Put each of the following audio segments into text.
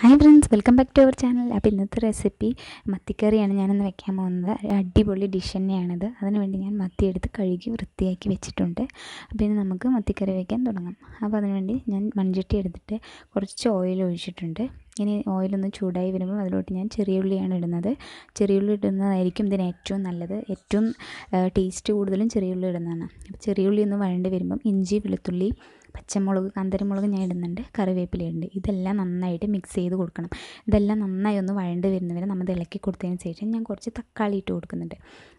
hi friends welcome back to our channel അപ്പോൾ ഇന്നത്തെ recipe മത്തിക്കറിയാണ് ഞാനിന്ന് വെക്കാൻ പോകുന്നത് അടിപൊളി ഡിഷ് തന്നെയാണിത് അതിനുവേണ്ടി ഞാൻ മത്തി എടുത്ത് കഴുകി വൃത്തിയാക്കി വെച്ചിട്ടുണ്ട് അപ്പോൾ ഇനി നമുക്ക് മത്തിക്കറി വയ്ക്കാൻ തുടങ്ങാം അപ്പോൾ അതിനുവേണ്ടി ഞാൻ മൺചട്ടി എടുത്തിട്ട് കുറച്ച് ഓയിൽ ഒഴിച്ചിട്ടുണ്ട് ഇനി ഓയിലൊന്ന് ചൂടായി വരുമ്പോൾ അതിലോട്ട് ഞാൻ ചെറിയ ഉള്ളിയാണ് ഇടുന്നത് ചെറിയ ഉള്ളി ഇടുന്നതായിരിക്കും ഇതിന് ഏറ്റവും നല്ലത് ഏറ്റവും ടേസ്റ്റ് കൂടുതലും ചെറിയ ഉള്ളി ഇടുന്നതാണ് അപ്പോൾ ചെറിയ ഉള്ളി ഒന്ന് വഴണ്ടി വരുമ്പം ഇഞ്ചി വെളുത്തുള്ളി പച്ചമുളക് കാന്താരിമുളക് ഞാൻ ഇടുന്നുണ്ട് കറിവേപ്പില ഉണ്ട് ഇതെല്ലാം നന്നായിട്ട് മിക്സ് ചെയ്ത് കൊടുക്കണം ഇതെല്ലാം നന്നായി ഒന്ന് വഴണ്ട് വരുന്നവരെ നമ്മൾ ഇളക്കി കൊടുത്തതിന് ശേഷം ഞാൻ കുറച്ച് തക്കാളി ഇട്ട് കൊടുക്കുന്നുണ്ട്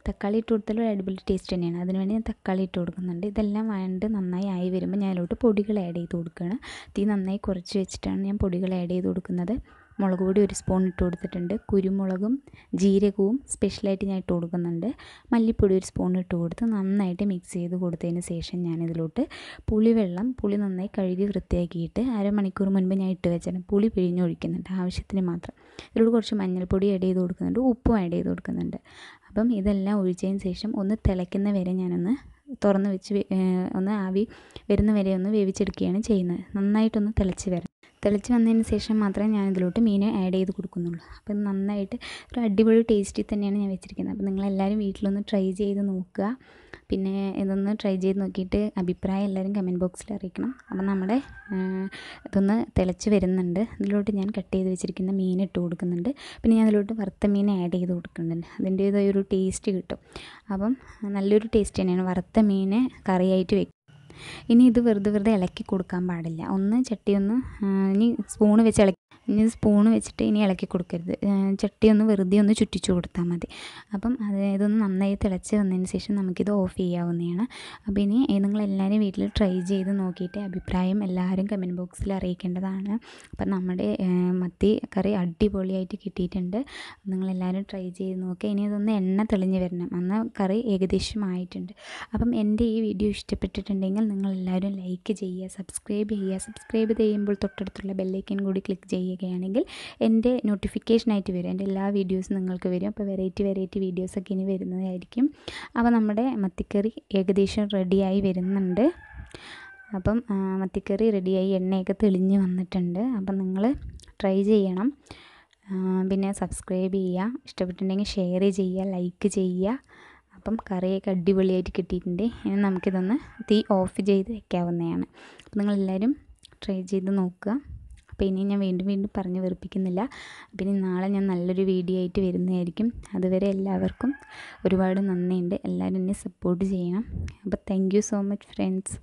തക്കാളി ഇട്ട് കൊടുത്താലും ഒരു അടിപൊളി ടേസ്റ്റ് തന്നെയാണ് അതിനുവേണ്ടി ഞാൻ തക്കാളി ഇട്ട് കൊടുക്കുന്നുണ്ട് ഇതെല്ലാം വഴണ്ട് നന്നായി ആയി വരുമ്പോൾ ഞാൻ അതിലോട്ട് പൊടികൾ ആഡ് ചെയ്ത് കൊടുക്കുകയാണ് തീ നന്നായി കുറച്ച് വെച്ചിട്ടാണ് ഞാൻ പൊടികൾ ആഡ് ചെയ്ത് കൊടുക്കുന്നത് മുളക് പൊടി ഒരു സ്പൂൺ ഇട്ട് കൊടുത്തിട്ടുണ്ട് കുരുമുളകും ജീരകവും സ്പെഷ്യലായിട്ട് ഞാൻ ഇട്ട് കൊടുക്കുന്നുണ്ട് മല്ലിപ്പൊടി ഒരു സ്പൂൺ ഇട്ട് കൊടുത്ത് നന്നായിട്ട് മിക്സ് ചെയ്ത് കൊടുത്തതിന് ശേഷം ഞാനിതിലോട്ട് പുളിവെള്ളം പുളി നന്നായി കഴുകി വൃത്തിയാക്കിയിട്ട് അരമണിക്കൂർ മുൻപ് ഞാൻ ഇട്ട് വെച്ചാൽ പുളി പിഴിഞ്ഞൊഴിക്കുന്നുണ്ട് ആവശ്യത്തിന് മാത്രം ഇതിലൂടെ കുറച്ച് മഞ്ഞൾപ്പൊടി ആഡ് ചെയ്ത് കൊടുക്കുന്നുണ്ട് ഉപ്പും ആഡ് ചെയ്ത് കൊടുക്കുന്നുണ്ട് അപ്പം ഇതെല്ലാം ഒഴിച്ചതിന് ശേഷം ഒന്ന് തിളയ്ക്കുന്ന വരെ ഞാനൊന്ന് തുറന്ന് വെച്ച് ഒന്ന് ആവി വരുന്ന വരെ ഒന്ന് വേവിച്ചെടുക്കുകയാണ് ചെയ്യുന്നത് നന്നായിട്ടൊന്ന് തിളച്ച് വരാം തിളച്ച് വന്നതിന് ശേഷം മാത്രമേ ഞാൻ ഇതിലോട്ട് മീൻ ആഡ് ചെയ്ത് കൊടുക്കുന്നുള്ളൂ അപ്പോൾ ഇത് നന്നായിട്ട് ഒരു അടിപൊളി ടേസ്റ്റിൽ തന്നെയാണ് ഞാൻ വെച്ചിരിക്കുന്നത് അപ്പോൾ നിങ്ങളെല്ലാവരും വീട്ടിലൊന്ന് ട്രൈ ചെയ്ത് നോക്കുക പിന്നെ ഇതൊന്ന് ട്രൈ ചെയ്ത് നോക്കിയിട്ട് അഭിപ്രായം എല്ലാവരും കമൻറ്റ് ബോക്സിൽ അറിയിക്കണം അപ്പോൾ നമ്മുടെ ഇതൊന്ന് തിളച്ച് വരുന്നുണ്ട് ഇതിലോട്ട് ഞാൻ കട്ട് ചെയ്ത് വെച്ചിരിക്കുന്ന മീൻ ഇട്ട് കൊടുക്കുന്നുണ്ട് പിന്നെ ഞാൻ അതിലോട്ട് വറുത്ത മീൻ ആഡ് ചെയ്ത് കൊടുക്കുന്നുണ്ട് അതിൻ്റേതായ ഒരു ടേസ്റ്റ് കിട്ടും അപ്പം നല്ലൊരു ടേസ്റ്റ് തന്നെയാണ് വറുത്ത മീൻ കറിയായിട്ട് വെക്കും ഇനി ഇത് വെറുതെ വെറുതെ ഇളക്കി കൊടുക്കാൻ പാടില്ല ഒന്ന് ചട്ടി ഒന്ന് ഇനി സ്പൂൺ വെച്ച് ഇളക്കി ഇനി സ്പൂൺ വെച്ചിട്ട് ഇനി ഇളക്കി കൊടുക്കരുത് ചട്ടി ഒന്ന് വെറുതെ ഒന്ന് ചുറ്റിച്ചു കൊടുത്താൽ മതി അപ്പം അത് ഇതൊന്ന് നന്നായി തിളച്ച് വന്നതിന് ശേഷം നമുക്കിത് ഓഫ് ചെയ്യാവുന്നതാണ് അപ്പോൾ ഇനി നിങ്ങൾ എല്ലാവരും വീട്ടിൽ ട്രൈ ചെയ്ത് നോക്കിയിട്ട് അഭിപ്രായം എല്ലാവരും കമൻറ്റ് ബോക്സിൽ അറിയിക്കേണ്ടതാണ് അപ്പം നമ്മുടെ മത്തി കറി അടിപൊളിയായിട്ട് കിട്ടിയിട്ടുണ്ട് നിങ്ങളെല്ലാവരും ട്രൈ ചെയ്ത് നോക്കുക ഇനി അതൊന്ന് എണ്ണ തെളിഞ്ഞ് വരണം അന്ന് കറി ഏകദേശം ആയിട്ടുണ്ട് അപ്പം എൻ്റെ ഈ വീഡിയോ ഇഷ്ടപ്പെട്ടിട്ടുണ്ടെങ്കിൽ നിങ്ങളെല്ലാവരും ലൈക്ക് ചെയ്യുക സബ്സ്ക്രൈബ് ചെയ്യുക സബ്സ്ക്രൈബ് ചെയ്യുമ്പോൾ തൊട്ടടുത്തുള്ള ബെല്ലൈക്കൻ കൂടി ക്ലിക്ക് ചെയ്യുക വരികയാണെങ്കിൽ എൻ്റെ നോട്ടിഫിക്കേഷനായിട്ട് വരും എൻ്റെ എല്ലാ വീഡിയോസും നിങ്ങൾക്ക് വരും അപ്പോൾ വെറൈറ്റി വെറൈറ്റി വീഡിയോസൊക്കെ ഇനി വരുന്നതായിരിക്കും അപ്പോൾ നമ്മുടെ മത്തിക്കറി ഏകദേശം റെഡിയായി വരുന്നുണ്ട് അപ്പം മത്തിക്കറി റെഡിയായി എണ്ണയൊക്കെ തെളിഞ്ഞ് വന്നിട്ടുണ്ട് അപ്പം നിങ്ങൾ ട്രൈ ചെയ്യണം പിന്നെ സബ്സ്ക്രൈബ് ചെയ്യുക ഇഷ്ടപ്പെട്ടിട്ടുണ്ടെങ്കിൽ ഷെയർ ചെയ്യുക ലൈക്ക് ചെയ്യുക അപ്പം കറിയൊക്കെ അടിപൊളിയായിട്ട് കിട്ടിയിട്ടുണ്ട് ഇനി നമുക്കിതൊന്ന് തീ ഓഫ് ചെയ്ത് വെക്കാവുന്നതാണ് അപ്പം നിങ്ങളെല്ലാവരും ട്രൈ ചെയ്ത് നോക്കുക അപ്പോൾ ഇനി ഞാൻ വീണ്ടും വീണ്ടും പറഞ്ഞു വെറുപ്പിക്കുന്നില്ല പിന്നെ നാളെ ഞാൻ നല്ലൊരു വീഡിയോ ആയിട്ട് വരുന്നതായിരിക്കും അതുവരെ എല്ലാവർക്കും ഒരുപാട് നന്ദിയുണ്ട് എല്ലാവരും എന്നെ സപ്പോർട്ട് ചെയ്യണം അപ്പോൾ താങ്ക് സോ മച്ച് ഫ്രണ്ട്സ്